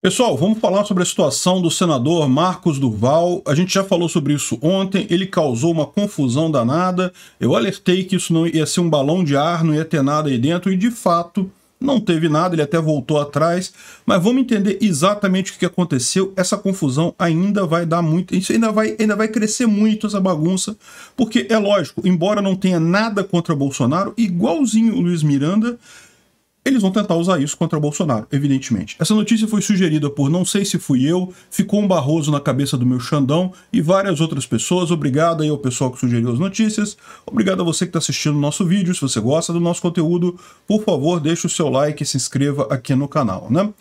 Pessoal, vamos falar sobre a situação do senador Marcos Durval. A gente já falou sobre isso ontem, ele causou uma confusão danada. Eu alertei que isso não ia ser um balão de ar, não ia ter nada aí dentro, e de fato não teve nada, ele até voltou atrás. Mas vamos entender exatamente o que aconteceu. Essa confusão ainda vai dar muito, isso ainda vai, ainda vai crescer muito essa bagunça, porque é lógico, embora não tenha nada contra Bolsonaro, igualzinho o Luiz Miranda eles vão tentar usar isso contra o Bolsonaro, evidentemente. Essa notícia foi sugerida por Não Sei Se Fui Eu, Ficou um Barroso na Cabeça do Meu Xandão e várias outras pessoas. Obrigado aí ao pessoal que sugeriu as notícias. Obrigado a você que está assistindo o nosso vídeo. Se você gosta do nosso conteúdo, por favor, deixe o seu like e se inscreva aqui no canal, né?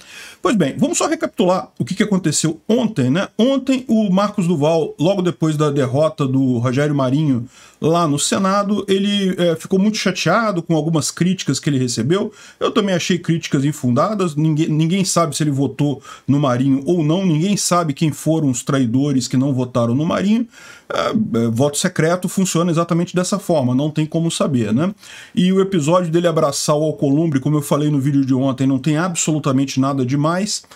Pois bem, vamos só recapitular o que aconteceu ontem, né? Ontem o Marcos Duval, logo depois da derrota do Rogério Marinho lá no Senado, ele é, ficou muito chateado com algumas críticas que ele recebeu. Eu também achei críticas infundadas. Ninguém, ninguém sabe se ele votou no Marinho ou não. Ninguém sabe quem foram os traidores que não votaram no Marinho. É, é, voto secreto funciona exatamente dessa forma, não tem como saber, né? E o episódio dele abraçar o Alcolumbre, como eu falei no vídeo de ontem, não tem absolutamente nada demais. mais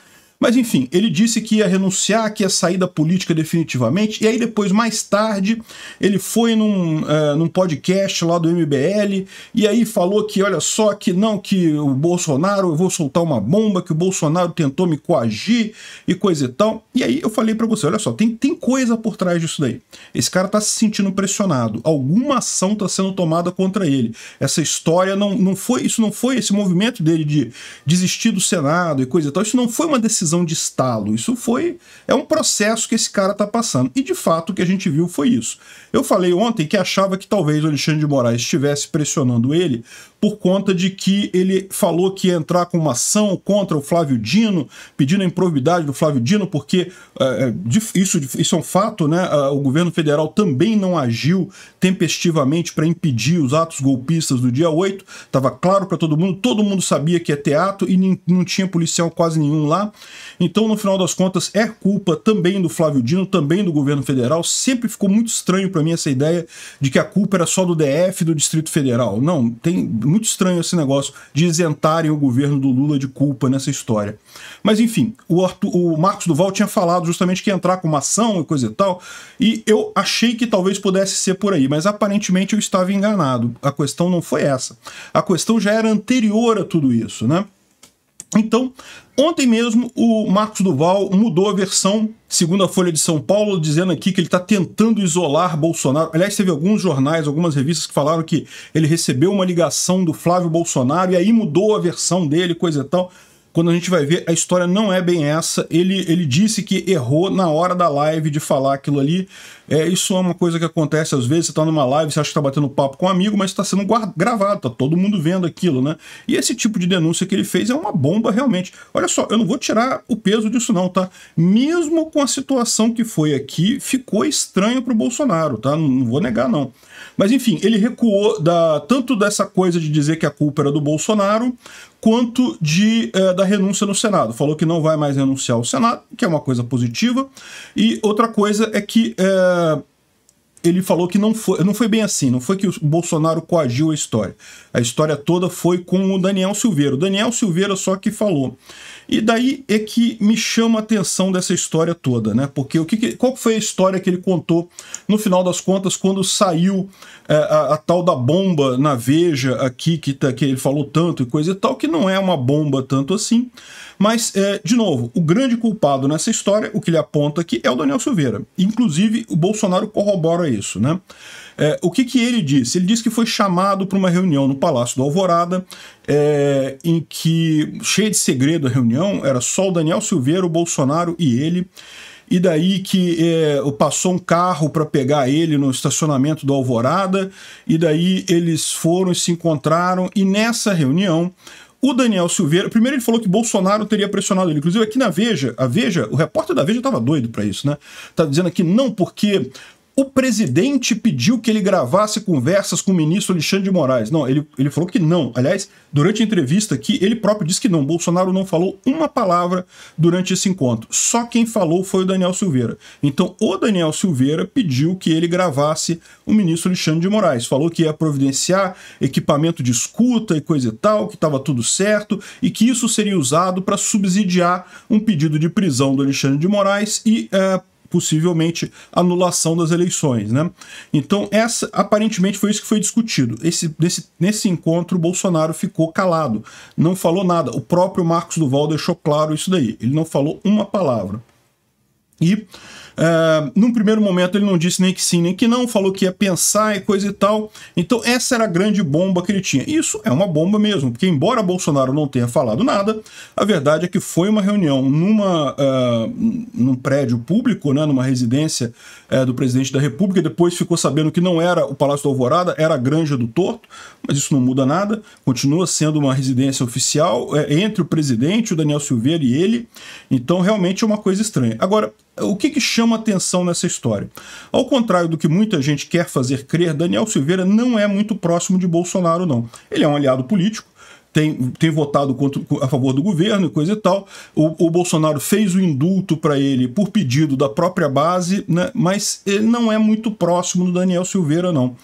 mas enfim, ele disse que ia renunciar, que ia sair da política definitivamente, e aí depois, mais tarde, ele foi num, uh, num podcast lá do MBL, e aí falou que, olha só, que não, que o Bolsonaro, eu vou soltar uma bomba, que o Bolsonaro tentou me coagir e coisa e tal. E aí eu falei para você, olha só, tem, tem coisa por trás disso daí. Esse cara tá se sentindo pressionado, alguma ação tá sendo tomada contra ele. Essa história não, não foi, isso não foi esse movimento dele de desistir do Senado e coisa e tal, isso não foi uma decisão decisão de estalo. Isso foi. É um processo que esse cara está passando. E de fato o que a gente viu foi isso. Eu falei ontem que achava que talvez o Alexandre de Moraes estivesse pressionando ele por conta de que ele falou que ia entrar com uma ação contra o Flávio Dino, pedindo a improvidade do Flávio Dino, porque eh, eh, isso, isso é um fato, né? Ah, o governo federal também não agiu tempestivamente para impedir os atos golpistas do dia 8. Estava claro para todo mundo, todo mundo sabia que é teatro e não tinha policial quase nenhum lá. Então, no final das contas, é culpa também do Flávio Dino, também do governo federal. Sempre ficou muito estranho para mim essa ideia de que a culpa era só do DF do Distrito Federal. Não, tem muito estranho esse negócio de isentarem o governo do Lula de culpa nessa história. Mas enfim, o, Arthur, o Marcos Duval tinha falado justamente que ia entrar com uma ação e coisa e tal, e eu achei que talvez pudesse ser por aí, mas aparentemente eu estava enganado. A questão não foi essa. A questão já era anterior a tudo isso, né? Então, ontem mesmo o Marcos Duval mudou a versão, segundo a Folha de São Paulo, dizendo aqui que ele está tentando isolar Bolsonaro. Aliás, teve alguns jornais, algumas revistas que falaram que ele recebeu uma ligação do Flávio Bolsonaro e aí mudou a versão dele, coisa e tal. Quando a gente vai ver, a história não é bem essa. Ele, ele disse que errou na hora da live de falar aquilo ali. É, isso é uma coisa que acontece às vezes, você está numa live, você acha que está batendo papo com um amigo, mas está sendo gravado, tá todo mundo vendo aquilo, né? E esse tipo de denúncia que ele fez é uma bomba realmente. Olha só, eu não vou tirar o peso disso não, tá? Mesmo com a situação que foi aqui, ficou estranho para o Bolsonaro, tá? Não, não vou negar não. Mas enfim, ele recuou da, tanto dessa coisa de dizer que a culpa era do Bolsonaro, quanto de, eh, da renúncia no Senado. Falou que não vai mais renunciar ao Senado, que é uma coisa positiva. E outra coisa é que eh, ele falou que não foi, não foi bem assim, não foi que o Bolsonaro coagiu a história. A história toda foi com o Daniel Silveira. O Daniel Silveira só que falou e daí é que me chama a atenção dessa história toda, né? Porque o que, qual foi a história que ele contou no final das contas quando saiu é, a, a, tal da bomba na Veja aqui que, tá, que ele falou tanto e coisa e tal que não é uma bomba tanto assim, mas é, de novo o grande culpado nessa história, o que ele aponta aqui é o Daniel Silveira. Inclusive o Bolsonaro corrobora isso, né? É, o que, que ele disse? Ele disse que foi chamado para uma reunião no Palácio do Alvorada, é, em que, cheia de segredo a reunião, era só o Daniel Silveira, o Bolsonaro e ele. E daí que é, passou um carro para pegar ele no estacionamento do Alvorada, e daí eles foram e se encontraram, e nessa reunião o Daniel Silveira, primeiro ele falou que Bolsonaro teria pressionado ele. Inclusive, aqui na Veja, a Veja, o repórter da Veja estava doido para isso, né? Tá dizendo aqui não porque o presidente pediu que ele gravasse conversas com o ministro Alexandre de Moraes. Não, ele, ele falou que não. Aliás, durante a entrevista aqui, ele próprio disse que não. Bolsonaro não falou uma palavra durante esse encontro. Só quem falou foi o Daniel Silveira. Então, o Daniel Silveira pediu que ele gravasse o ministro Alexandre de Moraes. Falou que ia providenciar equipamento de escuta e coisa e tal, que estava tudo certo e que isso seria usado para subsidiar um pedido de prisão do Alexandre de Moraes e uh, possivelmente anulação das eleições, né? Então, essa aparentemente foi isso que foi discutido. Esse, nesse, nesse encontro, o Bolsonaro ficou calado, não falou nada. O próprio Marcos Duval deixou claro isso daí. Ele não falou uma palavra. E Uh, num primeiro momento ele não disse nem que sim, nem que não, falou que ia pensar e coisa e tal. Então essa era a grande bomba que ele tinha. Isso é uma bomba mesmo, porque embora Bolsonaro não tenha falado nada, a verdade é que foi uma reunião numa, uh, num prédio público, né, numa residência uh, do presidente da República. Depois ficou sabendo que não era o Palácio do Alvorada, era a Granja do Torto, mas isso não muda nada, continua sendo uma residência oficial eh, entre o presidente, o Daniel Silveira e ele. Então realmente é uma coisa estranha. Agora, o que, que chama atenção nessa história? Ao contrário do que muita gente quer fazer crer, Daniel Silveira não é muito próximo de Bolsonaro, não. Ele é um aliado político, tem, tem votado contra, a favor do governo e coisa e tal. O, o Bolsonaro fez o indulto para ele por pedido da própria base, né? mas ele não é muito próximo do Daniel Silveira, não.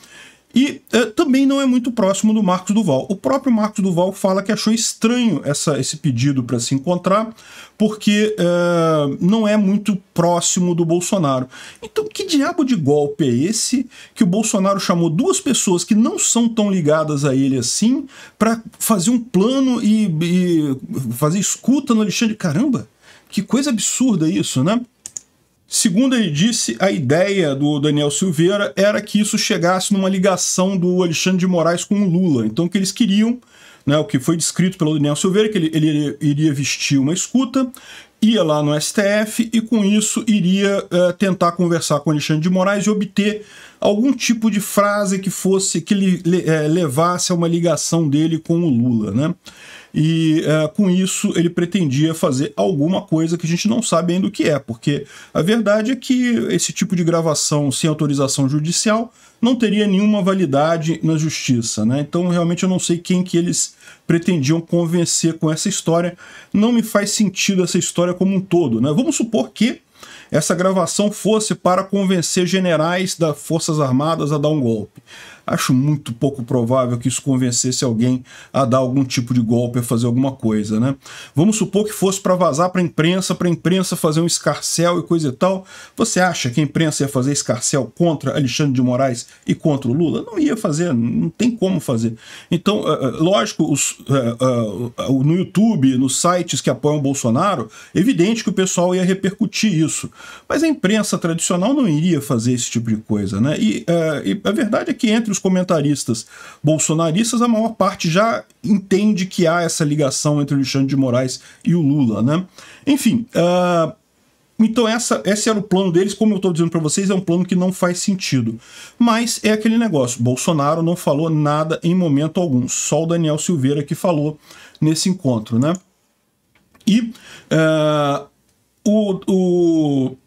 E uh, também não é muito próximo do Marcos Duval. O próprio Marcos Duval fala que achou estranho essa, esse pedido para se encontrar, porque uh, não é muito próximo do Bolsonaro. Então, que diabo de golpe é esse que o Bolsonaro chamou duas pessoas que não são tão ligadas a ele assim para fazer um plano e, e fazer escuta no Alexandre? Caramba, que coisa absurda isso, né? Segundo ele disse, a ideia do Daniel Silveira era que isso chegasse numa ligação do Alexandre de Moraes com o Lula. Então, que eles queriam, né, o que foi descrito pelo Daniel Silveira, é que ele, ele iria vestir uma escuta, ia lá no STF e, com isso, iria é, tentar conversar com o Alexandre de Moraes e obter algum tipo de frase que fosse que ele é, levasse a uma ligação dele com o Lula. Né? e é, com isso ele pretendia fazer alguma coisa que a gente não sabe ainda o que é, porque a verdade é que esse tipo de gravação sem autorização judicial não teria nenhuma validade na justiça, né? Então realmente eu não sei quem que eles pretendiam convencer com essa história. Não me faz sentido essa história como um todo, né? Vamos supor que essa gravação fosse para convencer generais das Forças Armadas a dar um golpe acho muito pouco provável que isso convencesse alguém a dar algum tipo de golpe, a fazer alguma coisa, né? Vamos supor que fosse para vazar para a imprensa, para a imprensa fazer um escarcel e coisa e tal. Você acha que a imprensa ia fazer escarcel contra Alexandre de Moraes e contra o Lula? Não ia fazer, não tem como fazer. Então, eh, eh, lógico, os, eh, no YouTube, nos sites que apoiam o Bolsonaro, evidente que o pessoal ia repercutir isso. Mas a imprensa tradicional não iria fazer esse tipo de coisa, né? E, e a verdade é que entre os próprios comentaristas bolsonaristas, a maior parte já entende que há essa ligação entre o Alexandre de Moraes e o Lula, né? Enfim, uh, então essa, esse era o plano deles, como eu estou dizendo para vocês, é um plano que não faz sentido. Mas é aquele negócio, Bolsonaro não falou nada em momento algum, só o Daniel Silveira que falou nesse encontro, né? E uh, o, o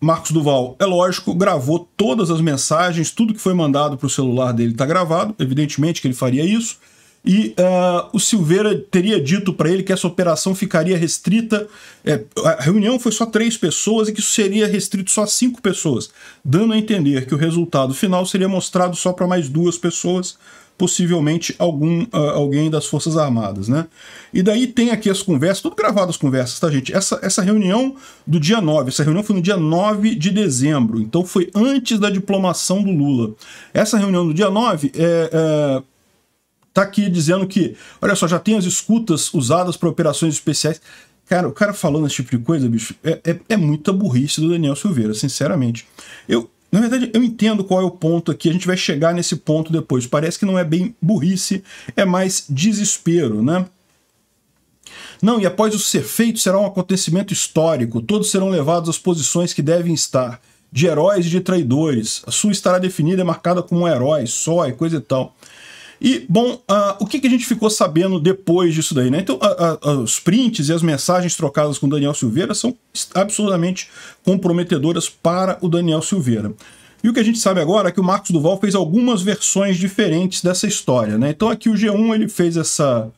Marcos Duval, é lógico, gravou todas as mensagens, tudo que foi mandado para o celular dele está gravado, evidentemente que ele faria isso. E uh, o Silveira teria dito para ele que essa operação ficaria restrita. É, a reunião foi só três pessoas e que isso seria restrito só a cinco pessoas, dando a entender que o resultado final seria mostrado só para mais duas pessoas, possivelmente algum uh, alguém das Forças Armadas, né? E daí tem aqui as conversas, tudo gravado as conversas, tá, gente? Essa, essa reunião do dia 9, essa reunião foi no dia 9 de dezembro, então foi antes da diplomação do Lula. Essa reunião do dia 9 é, é tá aqui dizendo que, olha só, já tem as escutas usadas para operações especiais. Cara, o cara falando esse tipo de coisa, bicho, é, é, é muita burrice do Daniel Silveira, sinceramente. Eu, na verdade, eu entendo qual é o ponto aqui, a gente vai chegar nesse ponto depois. Parece que não é bem burrice, é mais desespero, né? Não, e após o ser feito será um acontecimento histórico, todos serão levados às posições que devem estar, de heróis e de traidores. A sua estará definida e marcada como um herói, só e coisa e tal. E, bom, uh, o que, que a gente ficou sabendo depois disso daí, né? Então, uh, uh, os prints e as mensagens trocadas com Daniel Silveira são absolutamente comprometedoras para o Daniel Silveira. E o que a gente sabe agora é que o Marcos Duval fez algumas versões diferentes dessa história, né? Então aqui o G1 ele fez essa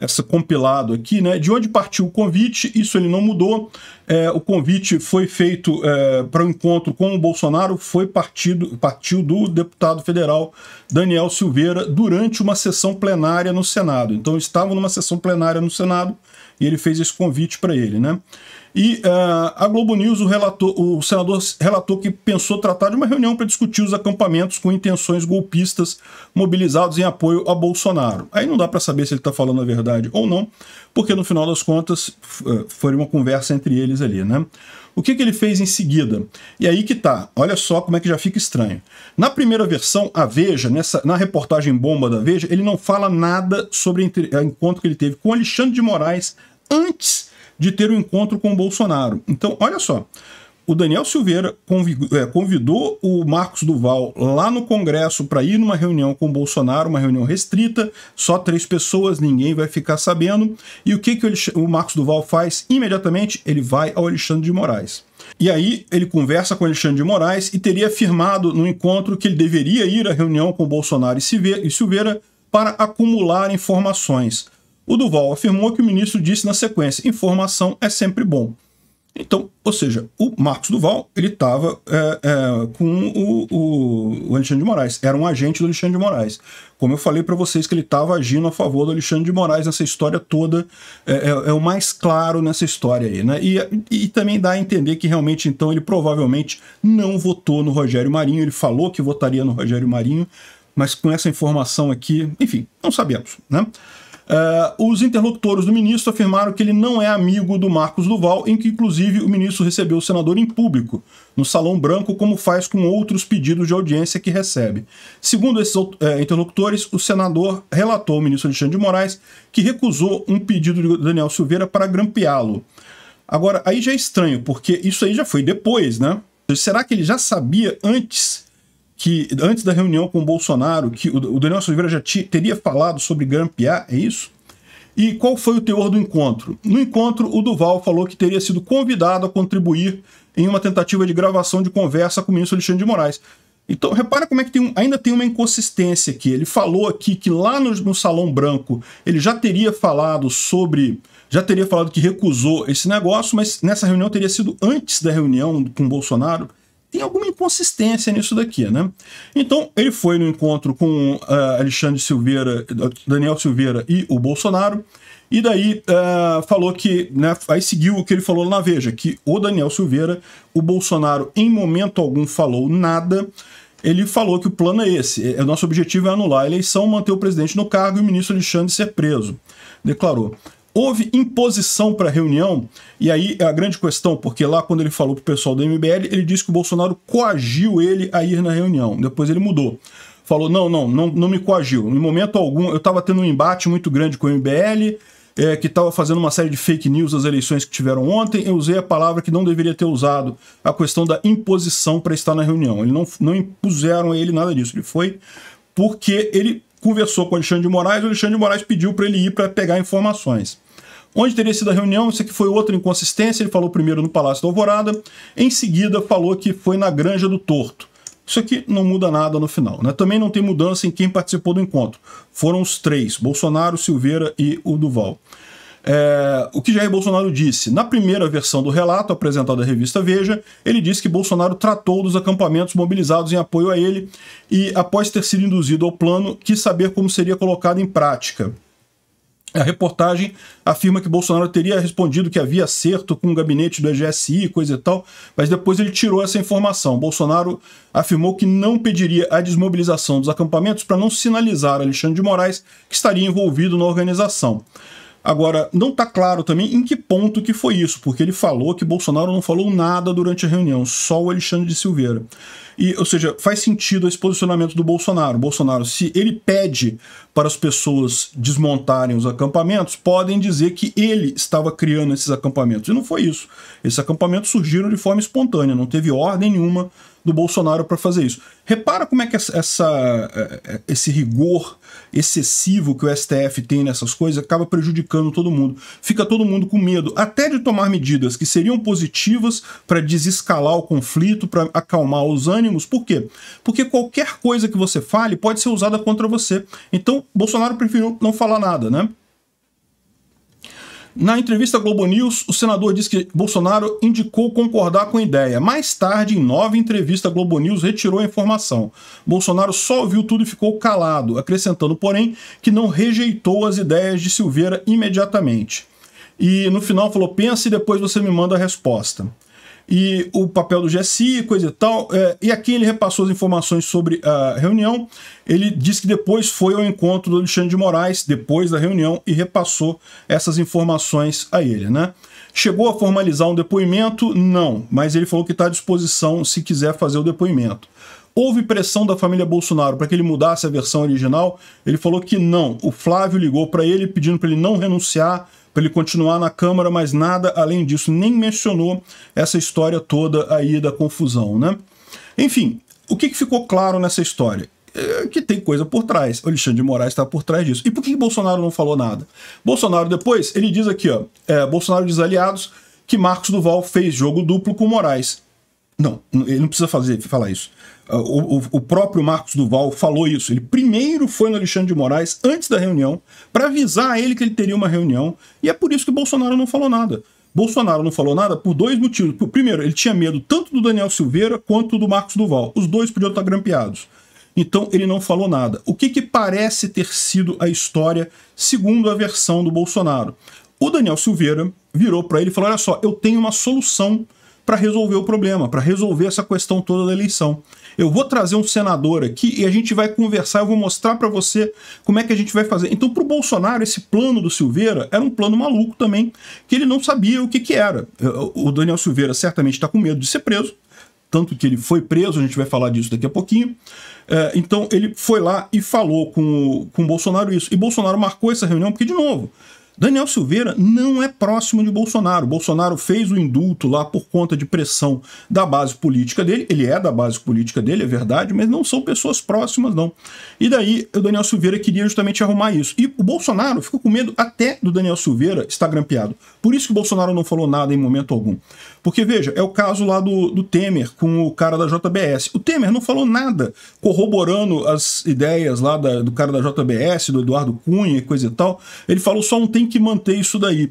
essa compilado aqui, né? De onde partiu o convite, isso ele não mudou. É, o convite foi feito é, para o um encontro com o Bolsonaro, foi partido, partiu do deputado federal Daniel Silveira durante uma sessão plenária no Senado. Então estava numa sessão plenária no Senado e ele fez esse convite para ele, né? E uh, a Globo News, o, relator, o senador relatou que pensou tratar de uma reunião para discutir os acampamentos com intenções golpistas mobilizados em apoio a Bolsonaro. Aí não dá para saber se ele está falando a verdade ou não, porque no final das contas é, foi uma conversa entre eles ali, né? O que, que ele fez em seguida? E aí que tá, olha só como é que já fica estranho. Na primeira versão, a Veja, nessa, na reportagem bomba da Veja, ele não fala nada sobre o é, encontro que ele teve com Alexandre de Moraes antes de ter um encontro com o Bolsonaro. Então, olha só. O Daniel Silveira é, convidou o Marcos Duval lá no Congresso para ir numa reunião com o Bolsonaro, uma reunião restrita, só três pessoas, ninguém vai ficar sabendo. E o que, que o Marcos Duval faz imediatamente? Ele vai ao Alexandre de Moraes. E aí ele conversa com Alexandre de Moraes e teria afirmado no encontro que ele deveria ir à reunião com Bolsonaro e Silveira para acumular informações. O Duval afirmou que o ministro disse na sequência: informação é sempre bom. Então, ou seja, o Marcos Duval ele estava é, é, com o, o, o, Alexandre de Moraes, era um agente do Alexandre de Moraes. Como eu falei para vocês que ele estava agindo a favor do Alexandre de Moraes nessa história toda, é, é, é o mais claro nessa história aí, né? E, e também dá a entender que realmente então ele provavelmente não votou no Rogério Marinho, ele falou que votaria no Rogério Marinho, mas com essa informação aqui, enfim, não sabemos, né? Uh, os interlocutores do ministro afirmaram que ele não é amigo do Marcos Duval, em que inclusive o ministro recebeu o senador em público, no Salão Branco, como faz com outros pedidos de audiência que recebe. Segundo esses uh, interlocutores, o senador relatou ao ministro Alexandre de Moraes que recusou um pedido de Daniel Silveira para grampeá-lo. Agora, aí já é estranho, porque isso aí já foi depois, né? Será que ele já sabia antes que antes da reunião com o Bolsonaro, que o Daniel Silveira já teria falado sobre grampear, é isso? E qual foi o teor do encontro? No encontro, o Duval falou que teria sido convidado a contribuir em uma tentativa de gravação de conversa com o ministro Alexandre de Moraes. Então, repara como é que tem um, ainda tem uma inconsistência aqui. Ele falou aqui que lá no, no, Salão Branco ele já teria falado sobre. Já teria falado que recusou esse negócio, mas nessa reunião teria sido antes da reunião com Bolsonaro tem alguma inconsistência nisso daqui, né? Então, ele foi no encontro com uh, Alexandre Silveira, Daniel Silveira e o Bolsonaro, e daí uh, falou que, né, aí seguiu o que ele falou na Veja, que o Daniel Silveira, o Bolsonaro em momento algum falou nada, ele falou que o plano é esse, é, é nosso objetivo é anular a eleição, manter o presidente no cargo e o ministro Alexandre ser preso, declarou. Houve imposição para a reunião, e aí é a grande questão, porque lá quando ele falou para o pessoal do MBL, ele disse que o Bolsonaro coagiu ele a ir na reunião. Depois ele mudou. Falou: não, não, não, não me coagiu. Em momento algum, eu estava tendo um embate muito grande com o MBL, é, que estava fazendo uma série de fake news das eleições que tiveram ontem. Eu usei a palavra que não deveria ter usado, a questão da imposição para estar na reunião. Ele não, não impuseram a ele nada disso. Ele foi porque ele conversou com o Alexandre de Moraes, o Alexandre de Moraes pediu para ele ir para pegar informações. Onde teria sido a reunião? Isso aqui foi outra inconsistência. Ele falou primeiro no Palácio da Alvorada, em seguida falou que foi na Granja do Torto. Isso aqui não muda nada no final. Né? Também não tem mudança em quem participou do encontro. Foram os três: Bolsonaro, Silveira e o Duval. É, o que Jair Bolsonaro disse? Na primeira versão do relato apresentado à revista Veja, ele disse que Bolsonaro tratou dos acampamentos mobilizados em apoio a ele e, após ter sido induzido ao plano, quis saber como seria colocado em prática. A reportagem afirma que Bolsonaro teria respondido que havia acerto com o gabinete do EGSI, coisa e tal, mas depois ele tirou essa informação. Bolsonaro afirmou que não pediria a desmobilização dos acampamentos para não sinalizar Alexandre de Moraes que estaria envolvido na organização. Agora, não está claro também em que ponto que foi isso, porque ele falou que Bolsonaro não falou nada durante a reunião, só o Alexandre de Silveira. E, ou seja, faz sentido esse posicionamento do Bolsonaro. Bolsonaro, se ele pede para as pessoas desmontarem os acampamentos, podem dizer que ele estava criando esses acampamentos. E não foi isso. Esses acampamentos surgiram de forma espontânea, não teve ordem nenhuma do Bolsonaro para fazer isso. Repara como é que essa, é, é, esse rigor excessivo que o STF tem nessas coisas acaba prejudicando todo mundo. Fica todo mundo com medo, até de tomar medidas que seriam positivas para desescalar o conflito, para acalmar os ânimos. Por quê? Porque qualquer coisa que você fale pode ser usada contra você. Então, Bolsonaro preferiu não falar nada, né? Na entrevista à Globo News, o senador disse que Bolsonaro indicou concordar com a ideia. Mais tarde, em nova entrevista à Globo News, retirou a informação. Bolsonaro só ouviu tudo e ficou calado, acrescentando, porém, que não rejeitou as ideias de Silveira imediatamente. E no final falou: pense e depois você me manda a resposta e o papel do GSI, coisa e tal. É, e aqui ele repassou as informações sobre a reunião. Ele disse que depois foi ao encontro do Alexandre de Moraes, depois da reunião, e repassou essas informações a ele, né? Chegou a formalizar um depoimento? Não, mas ele falou que está à disposição se quiser fazer o depoimento. Houve pressão da família Bolsonaro para que ele mudasse a versão original? Ele falou que não. O Flávio ligou para ele pedindo para ele não renunciar para ele continuar na Câmara, mas nada além disso, nem mencionou essa história toda aí da confusão, né? Enfim, o que, que ficou claro nessa história? É que tem coisa por trás. O Alexandre de Moraes está por trás disso. E por que, que Bolsonaro não falou nada? Bolsonaro depois, ele diz aqui, ó, é, Bolsonaro diz aliados que Marcos Duval fez jogo duplo com Moraes. Não, ele não precisa fazer, falar isso. Ah, o, o, o, próprio Marcos Duval falou isso. Ele primeiro foi no Alexandre de Moraes, antes da reunião, para avisar a ele que ele teria uma reunião. E é por isso que Bolsonaro não falou nada. Bolsonaro não falou nada por dois motivos. Primeiro, ele tinha medo tanto do Daniel Silveira quanto do Marcos Duval. Os dois podiam estar grampeados. Então ele não falou nada. O que, que parece ter sido a história, segundo a versão do Bolsonaro? O Daniel Silveira virou para ele e falou: Olha só, eu tenho uma solução para resolver o problema, para resolver essa questão toda da eleição. Eu vou trazer um senador aqui e a gente vai conversar, eu vou mostrar para você como é que a gente vai fazer. Então, para o Bolsonaro, esse plano do Silveira era um plano maluco também, que ele não sabia o que, que era. O Daniel Silveira certamente está com medo de ser preso, tanto que ele foi preso, a gente vai falar disso daqui a pouquinho. É, então ele foi lá e falou com, com Bolsonaro isso. E Bolsonaro marcou essa reunião, porque, de novo, Daniel Silveira não é próximo de Bolsonaro. Bolsonaro fez o indulto lá por conta de pressão da base política dele. Ele é da base política dele, é verdade, mas não são pessoas próximas, não. E daí o Daniel Silveira queria justamente arrumar isso. E o Bolsonaro ficou com medo até do Daniel Silveira estar grampeado. Por isso que o Bolsonaro não falou nada em momento algum. Porque, veja, é o caso lá do, do Temer com o cara da JBS. O Temer não falou nada corroborando as ideias lá da, do cara da JBS, do Eduardo Cunha e coisa e tal. Ele falou só não tem que manter isso daí.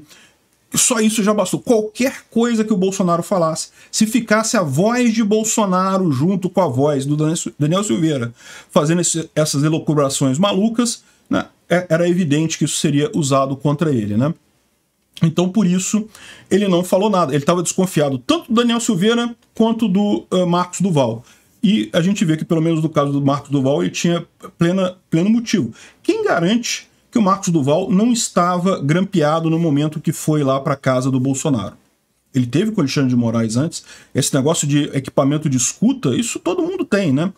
Só isso já bastou. Qualquer coisa que o Bolsonaro falasse, se ficasse a voz de Bolsonaro junto com a voz do Daniel Silveira fazendo esse, essas elucubrações malucas, né, é, era evidente que isso seria usado contra ele, né? Então, por isso, ele não falou nada. Ele estava desconfiado tanto do Daniel Silveira quanto do uh, Marcos Duval. E a gente vê que, pelo menos no caso do Marcos Duval, ele tinha plena, pleno motivo. Quem garante que o Marcos Duval não estava grampeado no momento que foi lá para casa do Bolsonaro? Ele teve com o Alexandre de Moraes antes. Esse negócio de equipamento de escuta, isso todo mundo tem, né?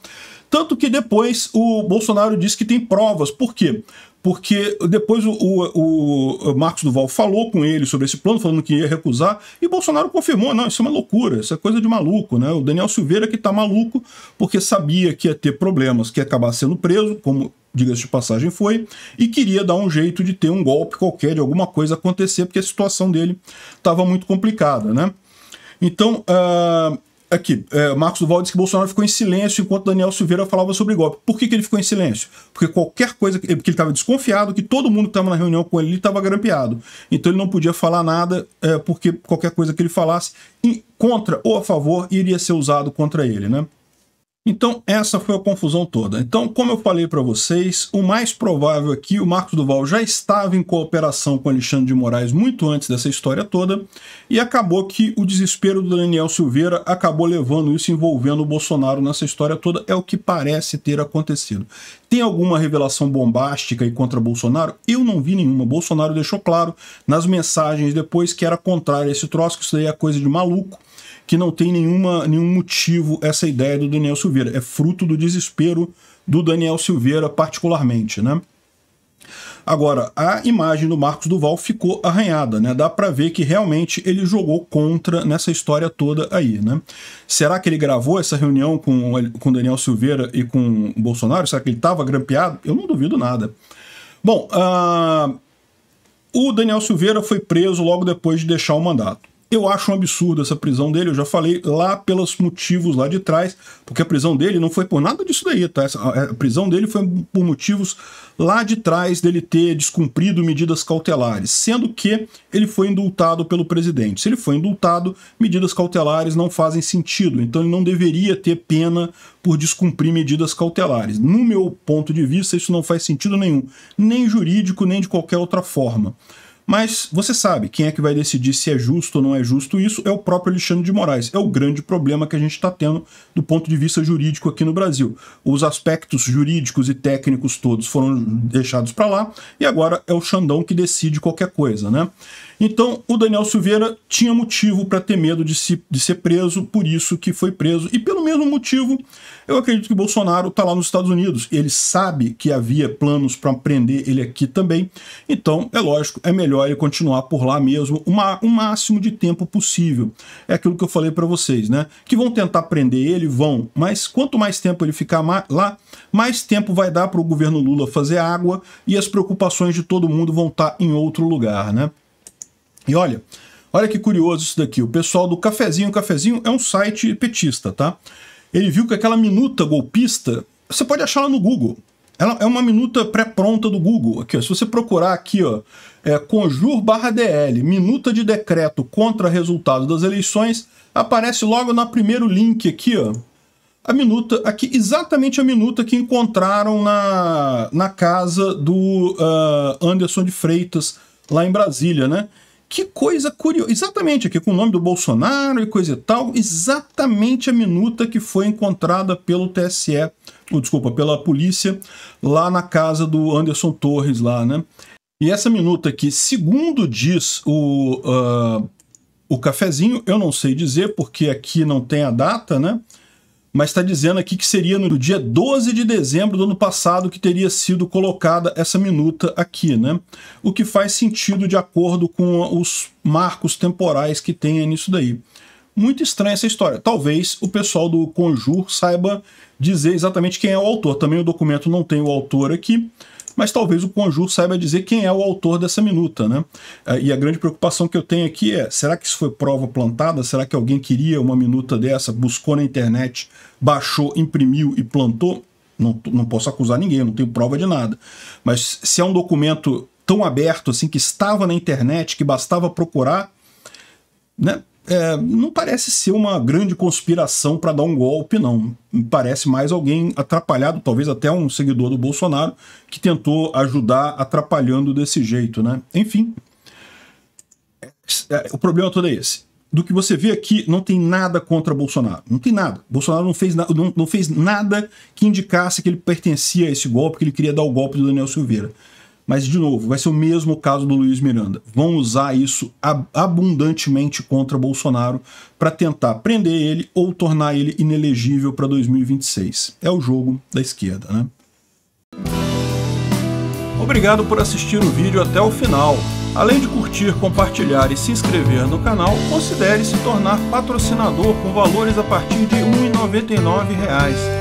Tanto que depois o Bolsonaro disse que tem provas. Por quê? porque depois o, o, o, Marcos Duval falou com ele sobre esse plano, falando que ia recusar, e Bolsonaro confirmou: não, isso é uma loucura, isso é coisa de maluco, né? O Daniel Silveira que tá maluco porque sabia que ia ter problemas, que ia acabar sendo preso, como diga-se de passagem foi, e queria dar um jeito de ter um golpe qualquer, de alguma coisa acontecer, porque a situação dele estava muito complicada, né? Então, uh, Aqui, é, Marcos Duval disse que Bolsonaro ficou em silêncio enquanto Daniel Silveira falava sobre golpe. Por que, que ele ficou em silêncio? Porque qualquer coisa. Que, porque ele estava desconfiado que todo mundo que estava na reunião com ele estava grampeado. Então ele não podia falar nada, é, porque qualquer coisa que ele falasse contra ou a favor iria ser usado contra ele, né? Então, essa foi a confusão toda. Então, como eu falei para vocês, o mais provável aqui, é que o Marcos Duval já estava em cooperação com Alexandre de Moraes muito antes dessa história toda, e acabou que o desespero do Daniel Silveira acabou levando isso envolvendo o Bolsonaro nessa história toda, é o que parece ter acontecido. Tem alguma revelação bombástica e contra Bolsonaro? Eu não vi nenhuma. Bolsonaro deixou claro nas mensagens depois que era contrário a esse troço, que isso daí é coisa de maluco, que não tem nenhuma, nenhum motivo essa ideia do Daniel Silveira. É fruto do desespero do Daniel Silveira, particularmente, né? Agora, a imagem do Marcos Duval ficou arranhada, né? Dá para ver que realmente ele jogou contra nessa história toda aí, né? Será que ele gravou essa reunião com com Daniel Silveira e com Bolsonaro? Será que ele estava grampeado? Eu não duvido nada. Bom, uh, o Daniel Silveira foi preso logo depois de deixar o mandato. Eu acho um absurdo essa prisão dele, eu já falei lá pelos motivos lá de trás, porque a prisão dele não foi por nada disso daí, tá? A prisão dele foi por motivos lá de trás dele ter descumprido medidas cautelares, sendo que ele foi indultado pelo presidente. Se ele foi indultado, medidas cautelares não fazem sentido, então ele não deveria ter pena por descumprir medidas cautelares. No meu ponto de vista, isso não faz sentido nenhum, nem jurídico, nem de qualquer outra forma. Mas você sabe, quem é que vai decidir se é justo ou não é justo isso é o próprio Alexandre de Moraes. É o grande problema que a gente está tendo do ponto de vista jurídico aqui no Brasil. Os aspectos jurídicos e técnicos todos foram deixados para lá e agora é o Xandão que decide qualquer coisa, né? Então, o Daniel Silveira tinha motivo para ter medo de, se, de ser preso, por isso que foi preso, e pelo mesmo motivo eu acredito que Bolsonaro está lá nos Estados Unidos. Ele sabe que havia planos para prender ele aqui também. Então, é lógico, é melhor ele continuar por lá mesmo uma, o máximo de tempo possível. É aquilo que eu falei para vocês, né? Que vão tentar prender ele, vão. Mas quanto mais tempo ele ficar lá, mais tempo vai dar para o governo Lula fazer água e as preocupações de todo mundo vão estar tá em outro lugar, né? E olha, olha que curioso isso daqui. O pessoal do Cafezinho, Cafezinho é um site petista, tá? Ele viu que aquela minuta golpista, você pode achar ela no Google. Ela é uma minuta pré-pronta do Google. Aqui, ó, se você procurar aqui, ó, é, Conjur barra DL, minuta de decreto contra resultado das eleições, aparece logo no primeiro link aqui, ó. A minuta, aqui, exatamente a minuta que encontraram na, na casa do uh, Anderson de Freitas, lá em Brasília, né? Que coisa curiosa. Exatamente, aqui com o nome do Bolsonaro e coisa e tal. Exatamente a minuta que foi encontrada pelo TSE, ou, desculpa, pela polícia, lá na casa do Anderson Torres, lá, né? E essa minuta aqui, segundo diz o, uh, o cafezinho, eu não sei dizer, porque aqui não tem a data, né? mas está dizendo aqui que seria no dia 12 de dezembro do ano passado que teria sido colocada essa minuta aqui, né? O que faz sentido de acordo com os marcos temporais que tem nisso daí. Muito estranha essa história. Talvez o pessoal do Conjur saiba dizer exatamente quem é o autor. Também o documento não tem o autor aqui, mas talvez o Conjur saiba dizer quem é o autor dessa minuta. Né? É, e a grande preocupação que eu tenho aqui é: será que isso foi prova plantada? Será que alguém queria uma minuta dessa, buscou na internet, baixou, imprimiu e plantou? Não, não posso acusar ninguém, não tenho prova de nada. Mas se é um documento tão aberto assim que estava na internet, que bastava procurar, né? é, não parece ser uma grande conspiração para dar um golpe, não. Parece mais alguém atrapalhado, talvez até um seguidor do Bolsonaro, que tentou ajudar atrapalhando desse jeito, né? Enfim, é, é, o problema todo é esse. Do que você vê aqui, não tem nada contra Bolsonaro. Não tem nada. Bolsonaro não fez, na, não, não fez nada que indicasse que ele pertencia a esse golpe, que ele queria dar o golpe do Daniel Silveira. Mas, de novo, vai ser o mesmo caso do Luiz Miranda. Vão usar isso abundantemente contra Bolsonaro para tentar prender ele ou tornar ele inelegível para 2026. É o jogo da esquerda, né? Obrigado por assistir o vídeo até o final. Além de curtir, compartilhar e se inscrever no canal, considere se tornar patrocinador com valores a partir de R$ 1,99